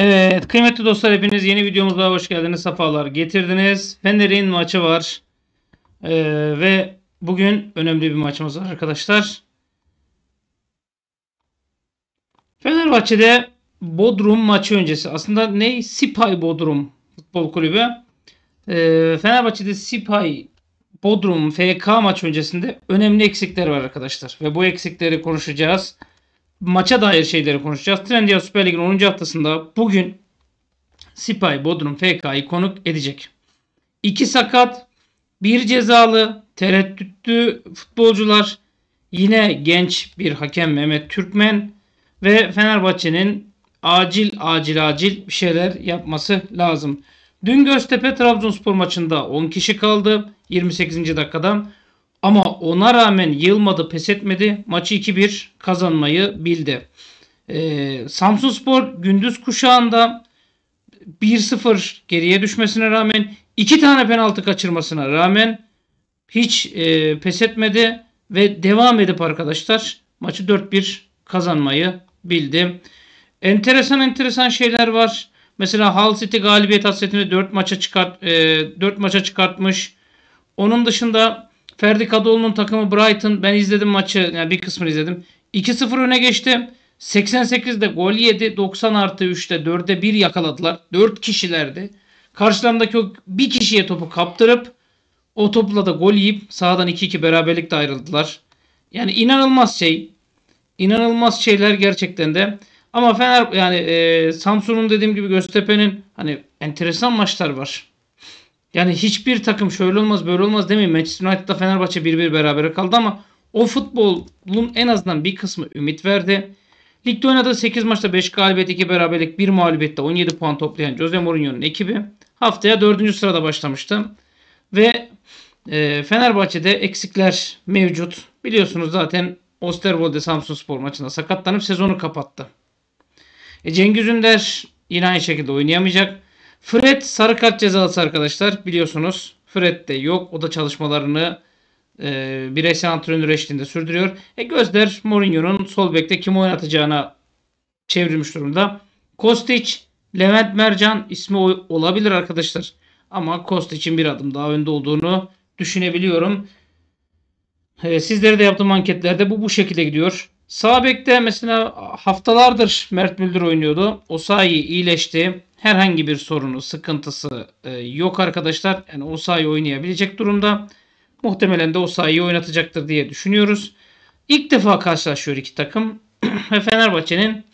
Evet kıymetli dostlar hepiniz yeni videomuza hoş geldiniz. Safalar getirdiniz. Fener'in maçı var. Ee, ve bugün önemli bir maçımız var arkadaşlar. Fenerbahçe'de Bodrum maçı öncesi. Aslında ne? Sipay Bodrum Futbol Kulübü. Ee, Fenerbahçe'de Sipay Bodrum FK maçı öncesinde önemli eksikler var arkadaşlar. Ve bu eksikleri konuşacağız maça dair şeyleri konuşacağız. Trendyol Süper Lig'in 10. haftasında bugün Sipay Bodrum FK'yı konuk edecek. İki sakat, bir cezalı, tereddütlü futbolcular, yine genç bir hakem Mehmet Türkmen ve Fenerbahçe'nin acil acil acil bir şeyler yapması lazım. Dün Göztepe Trabzonspor maçında 10 kişi kaldı 28. dakikadan. Ama ona rağmen yılmadı, pes etmedi. Maçı 2-1 kazanmayı bildi. Ee, Samsun Spor gündüz kuşağında 1-0 geriye düşmesine rağmen iki tane penaltı kaçırmasına rağmen hiç e, pes etmedi ve devam edip arkadaşlar maçı 4-1 kazanmayı bildi. Enteresan enteresan şeyler var. Mesela Hull City galibiyet hasretini 4 maça çıkart e, 4 maça çıkartmış. Onun dışında Ferdi Kadıoğlu'nun takımı Brighton. Ben izledim maçı. Yani bir kısmını izledim. 2-0 öne geçti. 88'de gol yedi. 90 artı 3'te 4'e 1 yakaladılar. 4 kişilerdi. Karşılarındaki o bir kişiye topu kaptırıp o topla da gol yiyip sağdan 2-2 beraberlikte ayrıldılar. Yani inanılmaz şey. İnanılmaz şeyler gerçekten de. Ama Fener yani e, Samsun'un dediğim gibi Göztepe'nin hani enteresan maçlar var. Yani hiçbir takım şöyle olmaz böyle olmaz demeyin. Manchester United'da Fenerbahçe 1-1 berabere kaldı ama o futbolun en azından bir kısmı ümit verdi. Ligde oynadığı 8 maçta 5 galibiyet, 2 beraberlik, 1 mağlubiyette 17 puan toplayan Jose Mourinho'nun ekibi haftaya 4. sırada başlamıştı. Ve e, Fenerbahçe'de eksikler mevcut. Biliyorsunuz zaten Osterwolde Samsun Spor maçında sakatlanıp sezonu kapattı. E, Cengiz Ünder yine aynı şekilde oynayamayacak. Fred sarı kart cezalısı arkadaşlar biliyorsunuz. Fred de yok. O da çalışmalarını e, bireysel antrenör eşliğinde sürdürüyor. E gözler Mourinho'nun sol bekte kim oynatacağına çevrilmiş durumda. Kostic, Levent Mercan ismi olabilir arkadaşlar. Ama Kostic'in bir adım daha önde olduğunu düşünebiliyorum. E, sizlere de yaptığım anketlerde bu bu şekilde gidiyor. Sağ bekte mesela haftalardır Mert Müldür oynuyordu. o Osayi iyileşti herhangi bir sorunu, sıkıntısı e, yok arkadaşlar. Yani Osayi oynayabilecek durumda. Muhtemelen de o Osayi'yi oynatacaktır diye düşünüyoruz. İlk defa karşılaşıyor iki takım. Ve Fenerbahçe'nin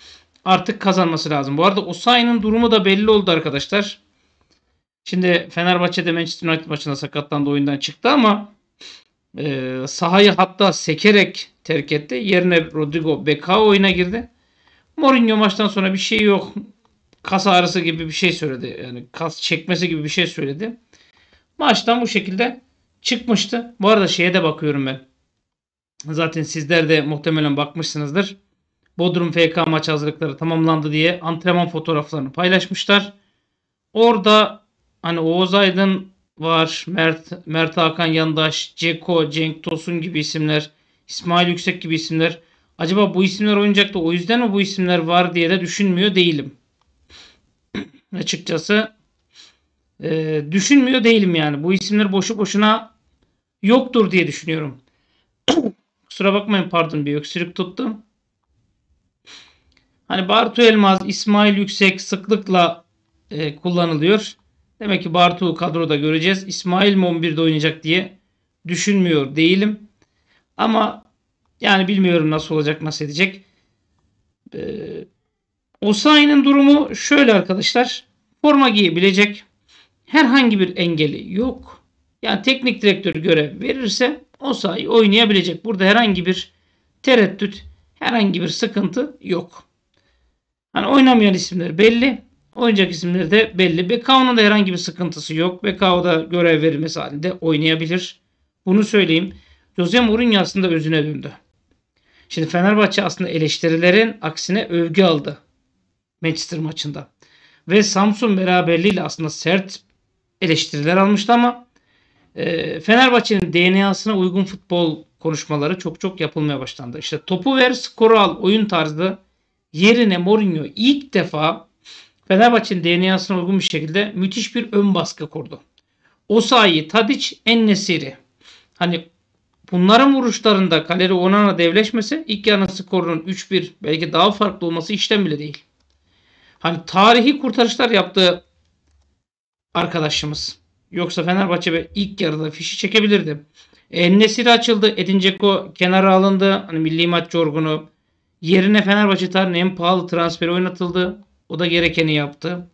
artık kazanması lazım. Bu arada O Osayi'nin durumu da belli oldu arkadaşlar. Şimdi Fenerbahçe'de Manchester United maçında sakatlandı oyundan çıktı ama e, sahayı hatta sekerek terk etti. Yerine Rodrigo Beka oyuna girdi. Mourinho maçtan sonra bir şey yok kas ağrısı gibi bir şey söyledi. Yani kas çekmesi gibi bir şey söyledi. Maçtan bu şekilde çıkmıştı. Bu arada şeye de bakıyorum ben. Zaten sizler de muhtemelen bakmışsınızdır. Bodrum FK maç hazırlıkları tamamlandı diye antrenman fotoğraflarını paylaşmışlar. Orada hani Oğuz Aydın var, Mert, Mert Hakan Yandaş, Ceko, Cenk Tosun gibi isimler, İsmail Yüksek gibi isimler. Acaba bu isimler da o yüzden mi bu isimler var diye de düşünmüyor değilim açıkçası. E, düşünmüyor değilim yani. Bu isimler boşu boşuna yoktur diye düşünüyorum. Kusura bakmayın pardon bir öksürük tuttum. Hani Bartu Elmaz, İsmail Yüksek sıklıkla e, kullanılıyor. Demek ki Bartu kadroda göreceğiz. İsmail mi 11'de oynayacak diye düşünmüyor değilim. Ama yani bilmiyorum nasıl olacak, nasıl edecek. Ee, Osayi'nin durumu şöyle arkadaşlar forma giyebilecek. Herhangi bir engeli yok. Yani teknik direktör görev verirse o sahayı oynayabilecek. Burada herhangi bir tereddüt, herhangi bir sıkıntı yok. Hani oynamayan isimler belli. Oynayacak isimleri de belli. Bekao'nun da herhangi bir sıkıntısı yok. Bekao da görev verilmesi halinde oynayabilir. Bunu söyleyeyim. Jose Mourinho aslında özüne döndü. Şimdi Fenerbahçe aslında eleştirilerin aksine övgü aldı. Manchester maçında ve Samsun beraberliğiyle aslında sert eleştiriler almıştı ama e, Fenerbahçe'nin DNA'sına uygun futbol konuşmaları çok çok yapılmaya başlandı. İşte topu ver, skoru al, oyun tarzı yerine Mourinho ilk defa Fenerbahçe'nin DNA'sına uygun bir şekilde müthiş bir ön baskı kurdu. O Osayi, Tadic, Ennesiri. Hani bunların vuruşlarında Kaleri Onana devleşmesi ilk yarının skorunun 3-1 belki daha farklı olması işten bile değil. Hani tarihi kurtarışlar yaptığı arkadaşımız. Yoksa Fenerbahçe ilk yarıda fişi çekebilirdi. Ennesiri açıldı. Edin Dzeko kenara alındı. Hani milli maç yorgunu. Yerine Fenerbahçe tarihinin en pahalı transferi oynatıldı. O da gerekeni yaptı.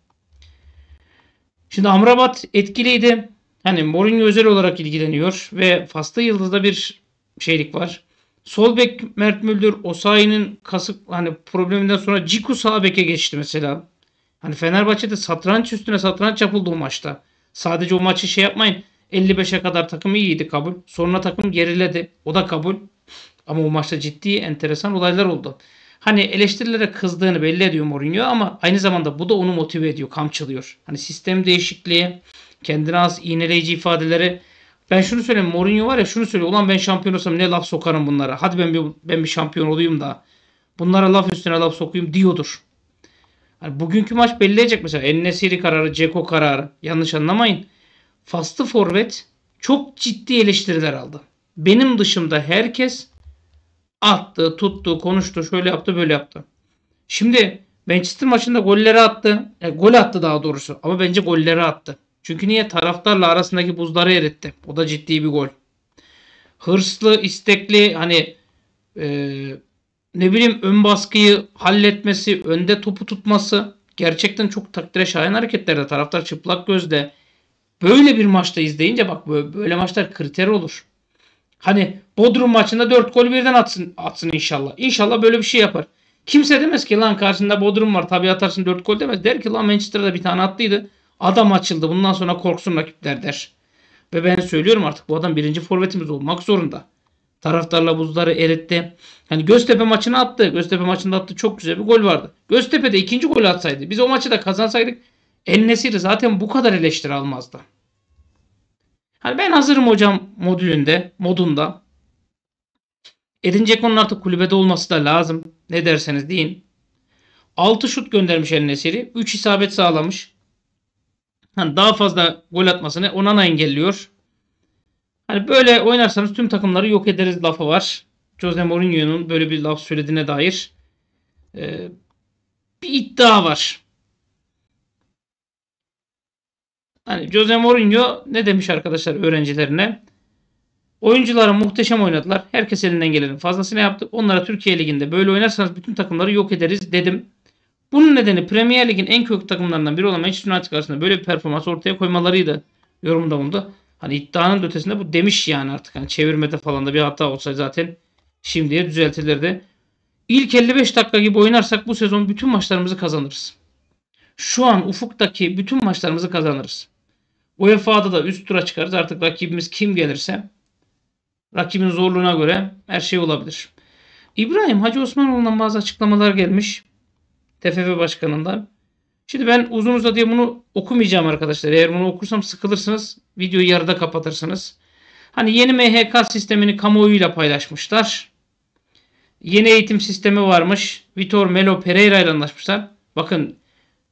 Şimdi Amrabat etkiliydi. Hani Mourinho özel olarak ilgileniyor ve Fas'ta Yıldız'da bir şeylik var. Sol bek Mert Müldür Osayi'nin kasık hani probleminden sonra Ciku sağ beke geçti mesela. Hani Fenerbahçe'de satranç üstüne satranç yapıldı o maçta. Sadece o maçı şey yapmayın. 55'e kadar takım iyiydi kabul. Sonra takım geriledi. O da kabul. Ama o maçta ciddi enteresan olaylar oldu. Hani eleştirilere kızdığını belli ediyor Mourinho ama aynı zamanda bu da onu motive ediyor, kamçılıyor. Hani sistem değişikliği, kendine az iğneleyici ifadeleri ben şunu söyleyeyim Mourinho var ya şunu söylüyor. Ulan ben şampiyon olsam ne laf sokarım bunlara. Hadi ben bir, ben bir şampiyon olayım da bunlara laf üstüne laf sokayım diyordur. Yani bugünkü maç belli edecek mesela. Ennesiri kararı, Ceko kararı. Yanlış anlamayın. Faslı forvet çok ciddi eleştiriler aldı. Benim dışımda herkes attı, tuttu, konuştu, şöyle yaptı, böyle yaptı. Şimdi Manchester maçında golleri attı. E, gol attı daha doğrusu ama bence golleri attı. Çünkü niye? Taraftarla arasındaki buzları eritti. O da ciddi bir gol. Hırslı, istekli hani e, ne bileyim ön baskıyı halletmesi, önde topu tutması gerçekten çok takdire şayan hareketlerde taraftar çıplak gözle böyle bir maçta izleyince bak böyle, böyle maçlar kriter olur. Hani Bodrum maçında 4 gol birden atsın, atsın inşallah. İnşallah böyle bir şey yapar. Kimse demez ki lan karşında Bodrum var tabi atarsın 4 gol demez. Der ki lan Manchester'da bir tane attıydı. Adam açıldı bundan sonra korksun rakipler der. Ve ben söylüyorum artık bu adam birinci forvetimiz olmak zorunda. Taraftarla buzları eritti. Hani Göztepe maçını attı. Göztepe maçında attı çok güzel bir gol vardı. Göztepe de ikinci gol atsaydı biz o maçı da kazansaydık El Nesiri zaten bu kadar eleştiri almazdı. Hani ben hazırım hocam modülünde, modunda. Edin Ceko'nun artık kulübede olması da lazım. Ne derseniz deyin. 6 şut göndermiş El Nesiri. 3 isabet sağlamış hani daha fazla gol atmasını Onana engelliyor. Hani böyle oynarsanız tüm takımları yok ederiz lafı var. Jose Mourinho'nun böyle bir laf söylediğine dair e, bir iddia var. Hani Jose Mourinho ne demiş arkadaşlar öğrencilerine? Oyuncuları muhteşem oynadılar. Herkes elinden gelenin fazlasını yaptı. Onlara Türkiye Ligi'nde böyle oynarsanız bütün takımları yok ederiz dedim. Bunun nedeni Premier Lig'in en köklü takımlarından biri olan Manchester United karşısında böyle bir performans ortaya koymalarıydı. Yorumda bunda. Hani iddianın ötesinde bu demiş yani artık. Hani çevirmede falan da bir hata olsa zaten şimdiye düzeltilirdi. İlk 55 dakika gibi oynarsak bu sezon bütün maçlarımızı kazanırız. Şu an ufuktaki bütün maçlarımızı kazanırız. UEFA'da da üst tura çıkarız. Artık rakibimiz kim gelirse rakibin zorluğuna göre her şey olabilir. İbrahim Hacı Osmanoğlu'ndan bazı açıklamalar gelmiş. TFF başkanından. Şimdi ben uzun uzadıya bunu okumayacağım arkadaşlar. Eğer bunu okursam sıkılırsınız. Videoyu yarıda kapatırsınız. Hani yeni MHK sistemini kamuoyuyla paylaşmışlar. Yeni eğitim sistemi varmış. Vitor Melo Pereira ile anlaşmışlar. Bakın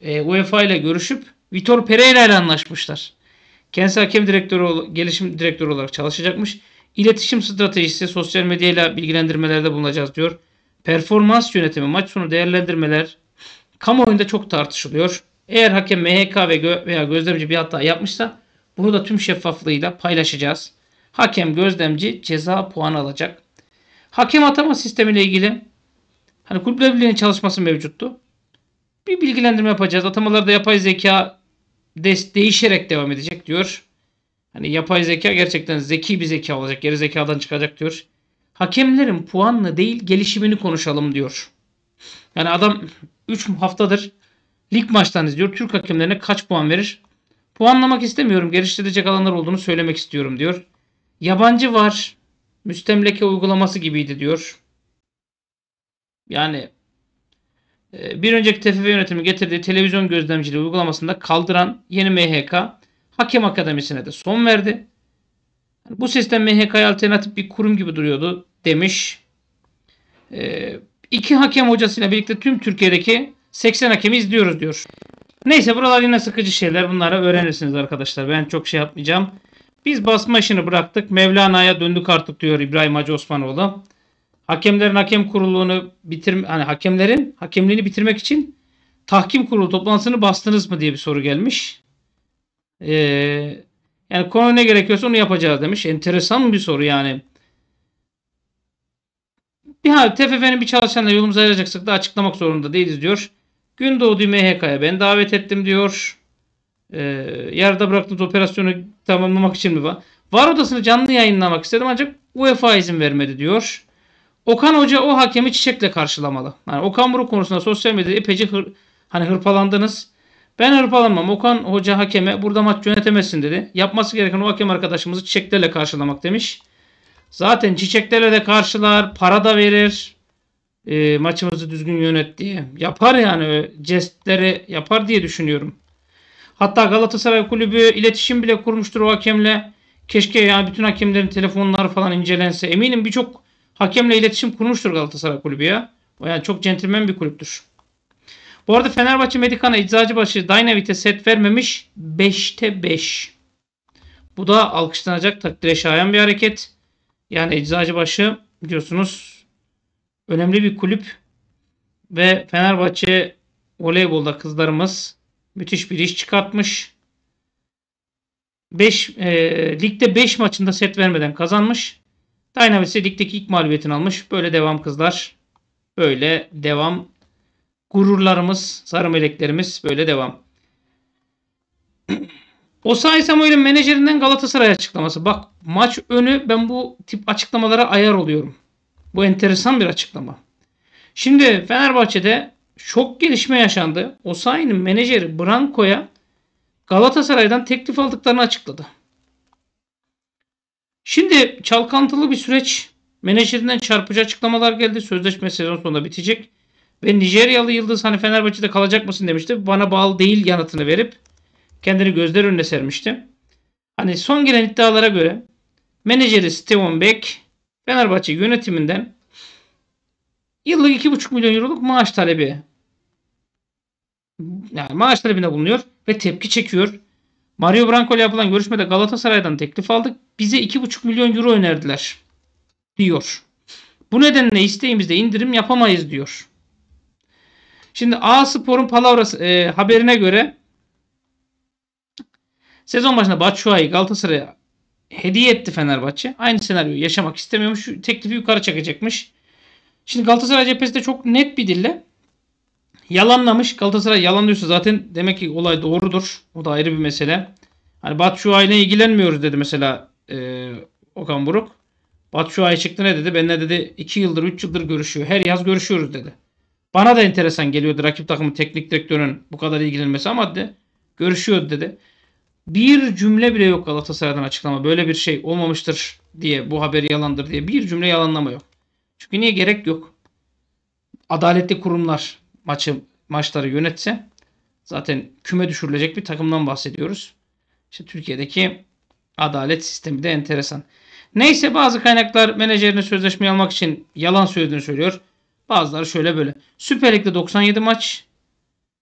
e, UEFA ile görüşüp Vitor Pereira ile anlaşmışlar. Kendisi hakem direktörü, gelişim direktörü olarak çalışacakmış. İletişim stratejisi, sosyal medyayla bilgilendirmelerde bulunacağız diyor. Performans yönetimi, maç sonu değerlendirmeler, kamuoyunda çok tartışılıyor. Eğer hakem MHK ve gö veya gözlemci bir hata yapmışsa bunu da tüm şeffaflığıyla paylaşacağız. Hakem gözlemci ceza puan alacak. Hakem atama sistemiyle ilgili hani kulüpler birliğinin çalışması mevcuttu. Bir bilgilendirme yapacağız. Atamalarda yapay zeka değişerek devam edecek diyor. Hani yapay zeka gerçekten zeki bir zeka olacak. Geri zekadan çıkacak diyor. Hakemlerin puanla değil gelişimini konuşalım diyor. Yani adam 3 haftadır lig maçtan izliyor. Türk hakemlerine kaç puan verir? Puanlamak istemiyorum. Geliştirecek alanlar olduğunu söylemek istiyorum diyor. Yabancı var. Müstemleke uygulaması gibiydi diyor. Yani e, bir önceki TFF yönetimi getirdiği televizyon gözlemciliği uygulamasında kaldıran yeni MHK hakem akademisine de son verdi. Bu sistem MHK'ya alternatif bir kurum gibi duruyordu demiş. Ee, İki hakem hocasıyla birlikte tüm Türkiye'deki 80 hakemi izliyoruz diyor. Neyse buralar yine sıkıcı şeyler. Bunları öğrenirsiniz arkadaşlar. Ben çok şey yapmayacağım. Biz basma işini bıraktık. Mevlana'ya döndük artık diyor İbrahim Hacı Osmanoğlu. Hakemlerin hakem kurulunu bitirme hani hakemlerin hakemliğini bitirmek için tahkim kurulu toplantısını bastınız mı diye bir soru gelmiş. Ee, yani konu ne gerekiyorsa onu yapacağız demiş. Enteresan bir soru yani. Bir Nihayet TFF'nin bir çalışanla yolumuza ayıracaksak da açıklamak zorunda değiliz diyor. Gündoğdu'yu MHK'ya ben davet ettim diyor. Ee, yarıda bıraktığımız operasyonu tamamlamak için mi var? Var odasını canlı yayınlamak istedim ancak UEFA izin vermedi diyor. Okan Hoca o hakemi çiçekle karşılamalı. Yani Okan Buruk konusunda sosyal medyada epeyce hır, hani hırpalandınız. Ben hırpalanmam. Okan Hoca hakeme burada maç yönetemezsin dedi. Yapması gereken o hakem arkadaşımızı çiçeklerle karşılamak demiş. Zaten çiçeklere de karşılar. Para da verir. E, maçımızı düzgün yönet diye. Yapar yani. E, jestleri yapar diye düşünüyorum. Hatta Galatasaray Kulübü iletişim bile kurmuştur o hakemle. Keşke yani bütün hakemlerin telefonları falan incelense. Eminim birçok hakemle iletişim kurmuştur Galatasaray Kulübü ya. Yani çok centilmen bir kulüptür. Bu arada Fenerbahçe Medikan'a Eczacıbaşı Dynavit'e set vermemiş. 5'te 5. Bu da alkışlanacak takdire şayan bir hareket. Yani Eczacıbaşı biliyorsunuz önemli bir kulüp ve Fenerbahçe voleybolda kızlarımız müthiş bir iş çıkartmış. 5 e, ligde 5 maçında set vermeden kazanmış. Dynamis ise ligdeki ilk mağlubiyetini almış. Böyle devam kızlar. Böyle devam. Gururlarımız, sarı meleklerimiz böyle devam. Osayi Samuel'in menajerinden Galatasaray açıklaması. Bak maç önü ben bu tip açıklamalara ayar oluyorum. Bu enteresan bir açıklama. Şimdi Fenerbahçe'de şok gelişme yaşandı. Osayi'nin menajeri Branko'ya Galatasaray'dan teklif aldıklarını açıkladı. Şimdi çalkantılı bir süreç. Menajerinden çarpıcı açıklamalar geldi. Sözleşme sezon sonunda bitecek. Ve Nijeryalı Yıldız hani Fenerbahçe'de kalacak mısın demişti. Bana bağlı değil yanıtını verip kendini gözler önüne sermişti. Hani son gelen iddialara göre menajeri Steven Beck Fenerbahçe yönetiminden yıllık 2,5 milyon euroluk maaş talebi yani maaş talebinde bulunuyor ve tepki çekiyor. Mario Branco ile yapılan görüşmede Galatasaray'dan teklif aldık. Bize 2,5 milyon euro önerdiler diyor. Bu nedenle isteğimizde indirim yapamayız diyor. Şimdi A Spor'un palavrası e, haberine göre Sezon başında Batshuayi Galatasaray'a hediye etti Fenerbahçe. Aynı senaryoyu yaşamak istemiyormuş. Teklifi yukarı çekecekmiş. Şimdi Galatasaray cephesi de çok net bir dille yalanlamış. Galatasaray yalanlıyorsa zaten demek ki olay doğrudur. O da ayrı bir mesele. Hani Batshuayi ile ilgilenmiyoruz dedi mesela e, Okan Buruk. Batshuayi çıktı ne dedi? Benle dedi 2 yıldır 3 yıldır görüşüyor. Her yaz görüşüyoruz dedi. Bana da enteresan geliyordu rakip takımın teknik direktörünün bu kadar ilgilenmesi ama dedi görüşüyordu dedi bir cümle bile yok Galatasaray'dan açıklama. Böyle bir şey olmamıştır diye bu haber yalandır diye bir cümle yalanlama yok. Çünkü niye gerek yok? Adaletli kurumlar maçı maçları yönetse zaten küme düşürülecek bir takımdan bahsediyoruz. İşte Türkiye'deki adalet sistemi de enteresan. Neyse bazı kaynaklar menajerine sözleşme almak için yalan söylediğini söylüyor. Bazıları şöyle böyle. Süper Lig'de 97 maç.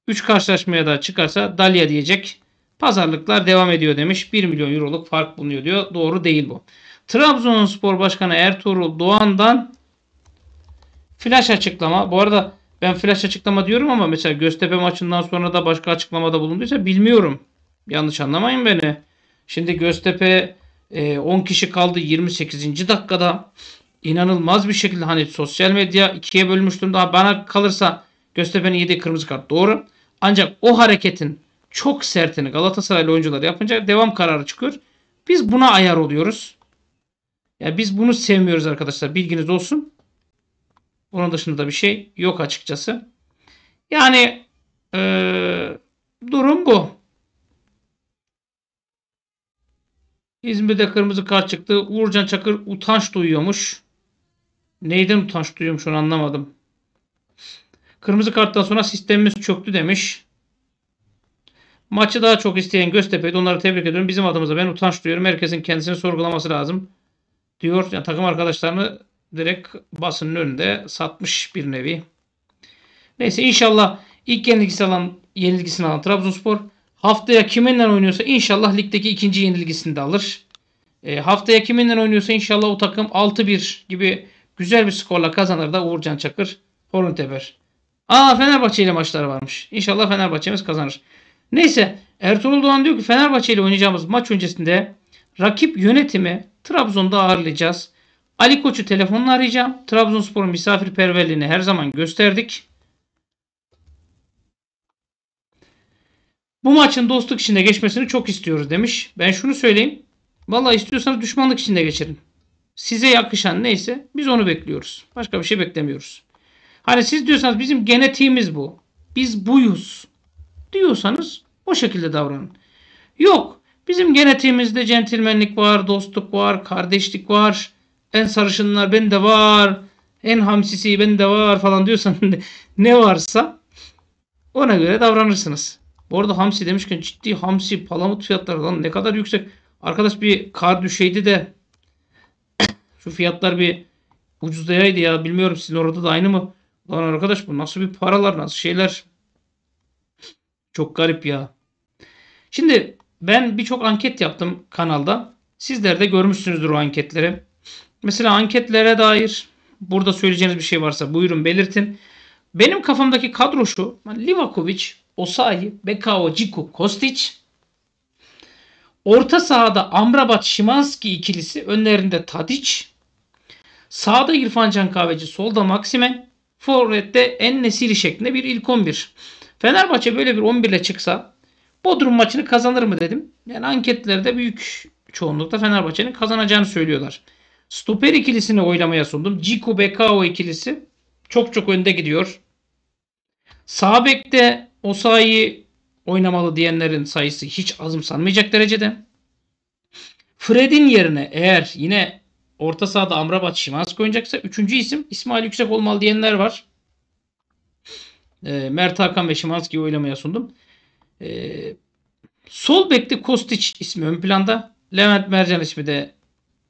3 karşılaşmaya da çıkarsa Dalia diyecek. Pazarlıklar devam ediyor demiş. 1 milyon euroluk fark bulunuyor diyor. Doğru değil bu. Trabzonspor Başkanı Ertuğrul Doğan'dan flash açıklama. Bu arada ben flash açıklama diyorum ama mesela Göztepe maçından sonra da başka açıklamada bulunduysa bilmiyorum. Yanlış anlamayın beni. Şimdi Göztepe 10 e, kişi kaldı 28. dakikada. inanılmaz bir şekilde hani sosyal medya ikiye bölmüştüm. Daha Bana kalırsa Göztepe'nin yediği kırmızı kart doğru. Ancak o hareketin çok sertini Galatasaraylı oyuncular yapınca devam kararı çıkıyor. Biz buna ayar oluyoruz. Ya yani biz bunu sevmiyoruz arkadaşlar. Bilginiz olsun. Onun dışında da bir şey yok açıkçası. Yani ee, durum bu. İzmir'de kırmızı kart çıktı. Uğurcan Çakır utanç duyuyormuş. Neyden utanç duyuyormuş onu anlamadım. Kırmızı karttan sonra sistemimiz çöktü demiş. Maçı daha çok isteyen Göztepe'ydi. Onları tebrik ediyorum. Bizim adımıza ben utanç duyuyorum. Herkesin kendisini sorgulaması lazım. Diyor yani takım arkadaşlarını direkt basının önünde satmış bir nevi. Neyse inşallah ilk yenilgisi alan yenilgisini alan Trabzonspor haftaya kiminle oynuyorsa inşallah ligdeki ikinci yenilgisini de alır. E, haftaya kiminle oynuyorsa inşallah o takım 6-1 gibi güzel bir skorla kazanır da Uğurcan Çakır, Horun teber. Aa Fenerbahçe ile maçları varmış. İnşallah Fenerbahçe'miz kazanır. Neyse Ertuğrul Doğan diyor ki Fenerbahçe ile oynayacağımız maç öncesinde rakip yönetimi Trabzon'da ağırlayacağız. Ali Koç'u telefonla arayacağım. Trabzonspor'un misafirperverliğini her zaman gösterdik. Bu maçın dostluk içinde geçmesini çok istiyoruz demiş. Ben şunu söyleyeyim. Valla istiyorsanız düşmanlık içinde geçirin. Size yakışan neyse biz onu bekliyoruz. Başka bir şey beklemiyoruz. Hani siz diyorsanız bizim genetiğimiz bu. Biz buyuz diyorsanız o şekilde davranın. Yok bizim genetiğimizde centilmenlik var, dostluk var, kardeşlik var. En sarışınlar bende var. En hamsisi bende var falan diyorsan ne varsa ona göre davranırsınız. Bu arada hamsi demişken ciddi hamsi palamut fiyatları lan ne kadar yüksek. Arkadaş bir kar düşeydi de şu fiyatlar bir ucuzlayaydı ya bilmiyorum sizin orada da aynı mı? Lan arkadaş bu nasıl bir paralar nasıl şeyler çok garip ya. Şimdi ben birçok anket yaptım kanalda. Sizler de görmüşsünüzdür o anketleri. Mesela anketlere dair burada söyleyeceğiniz bir şey varsa buyurun belirtin. Benim kafamdaki kadro şu. Livakovic, Osayi, Bekao, Ciku, Kostic. Orta sahada Amrabat, Şimanski ikilisi. Önlerinde Tadic. Sağda İrfan Can Kahveci, solda Maksimen. Forvet'te En Nesiri şeklinde bir ilk 11. Fenerbahçe böyle bir 11 ile çıksa Bodrum maçını kazanır mı dedim. Yani anketlerde büyük çoğunlukta Fenerbahçe'nin kazanacağını söylüyorlar. Stoper ikilisini oylamaya sundum. Ciku Bekao ikilisi çok çok önde gidiyor. Sağ bekte Osayi oynamalı diyenlerin sayısı hiç azımsanmayacak derecede. Fred'in yerine eğer yine orta sahada Amrabat Şimanski oynayacaksa 3. isim İsmail Yüksek olmalı diyenler var. Ee, Mert Hakan ve Şimanski'yi oylamaya sundum. Ee, sol bekte Kostiç ismi ön planda. Levent Mercan ismi de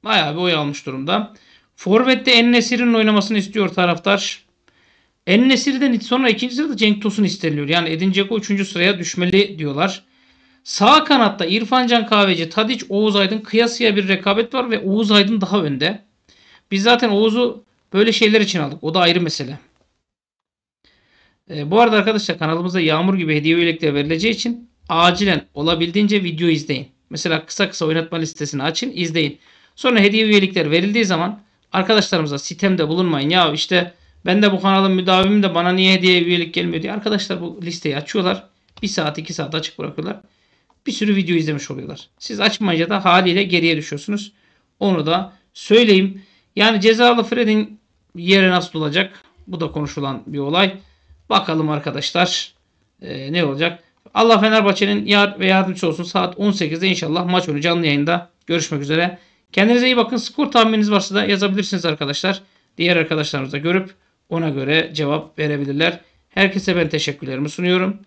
bayağı bir oy almış durumda. Forvet'te Nesir'in oynamasını istiyor taraftar. Nesir'den sonra ikinci sırada Cenk Tosun isteniliyor. Yani Edin Dzeko üçüncü sıraya düşmeli diyorlar. Sağ kanatta İrfan Can Kahveci, Tadiç, Oğuz Aydın kıyasıya bir rekabet var ve Oğuz Aydın daha önde. Biz zaten Oğuz'u böyle şeyler için aldık. O da ayrı mesele. E, bu arada arkadaşlar kanalımıza yağmur gibi hediye üyelikleri verileceği için acilen olabildiğince video izleyin. Mesela kısa kısa oynatma listesini açın izleyin. Sonra hediye üyelikler verildiği zaman arkadaşlarımıza sitemde bulunmayın. Ya işte ben de bu kanalın müdavimim de bana niye hediye üyelik gelmiyor diye. Arkadaşlar bu listeyi açıyorlar. 1 saat 2 saat açık bırakıyorlar. Bir sürü video izlemiş oluyorlar. Siz açmayınca da haliyle geriye düşüyorsunuz. Onu da söyleyeyim. Yani cezalı Fred'in yeri nasıl olacak? Bu da konuşulan bir olay. Bakalım arkadaşlar e, ne olacak. Allah Fenerbahçe'nin yar ve yardımcısı olsun. Saat 18'de inşallah maç önü canlı yayında görüşmek üzere. Kendinize iyi bakın. Skor tahmininiz varsa da yazabilirsiniz arkadaşlar. Diğer arkadaşlarımız da görüp ona göre cevap verebilirler. Herkese ben teşekkürlerimi sunuyorum.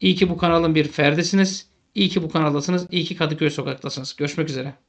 İyi ki bu kanalın bir ferdisiniz. İyi ki bu kanaldasınız. İyi ki Kadıköy sokaktasınız. Görüşmek üzere.